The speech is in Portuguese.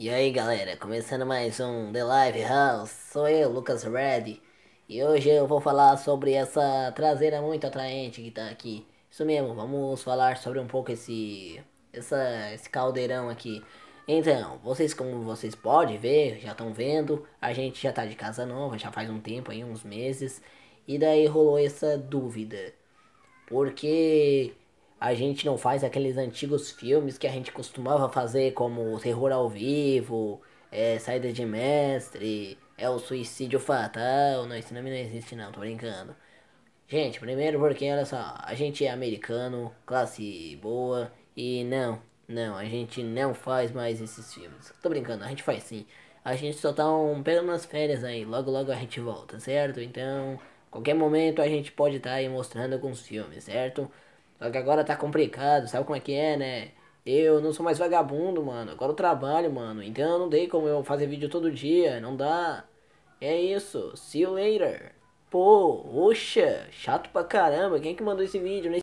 E aí galera, começando mais um The Live House, sou eu, Lucas Red, e hoje eu vou falar sobre essa traseira muito atraente que tá aqui. Isso mesmo, vamos falar sobre um pouco esse, essa, esse caldeirão aqui. Então, vocês como vocês podem ver, já estão vendo, a gente já tá de casa nova, já faz um tempo aí, uns meses, e daí rolou essa dúvida. Porque a gente não faz aqueles antigos filmes que a gente costumava fazer, como Terror ao Vivo, é, Saída de Mestre, é o Suicídio Fatal. Não, esse nome não existe, não, tô brincando. Gente, primeiro porque, olha só, a gente é americano, classe boa, e não, não, a gente não faz mais esses filmes. Tô brincando, a gente faz sim. A gente só tá um, pegando umas férias aí, logo logo a gente volta, certo? Então, qualquer momento a gente pode estar tá aí mostrando alguns filmes, certo? Só que agora tá complicado, sabe como é que é, né? Eu não sou mais vagabundo, mano. Agora eu trabalho, mano. Então eu não dei como eu fazer vídeo todo dia, não dá. É isso, see you later. Pô, oxa, chato pra caramba. Quem é que mandou esse vídeo? Né?